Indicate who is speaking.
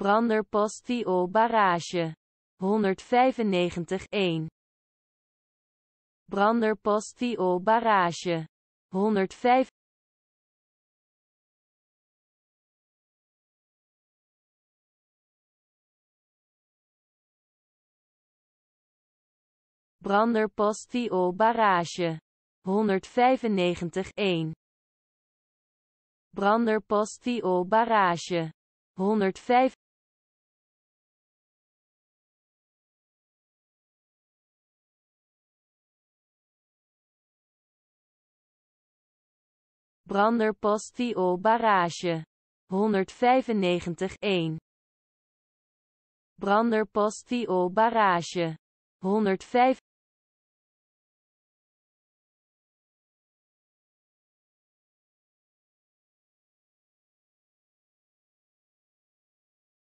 Speaker 1: Brander Postio Barrage. 195-1. Brander Postio Barrage. 105. Brander Postio Barrage. 195-1. Brander Postio Barrage. 105 Brander Postio Barrage. 195-1. Brander Postio Barrage. 195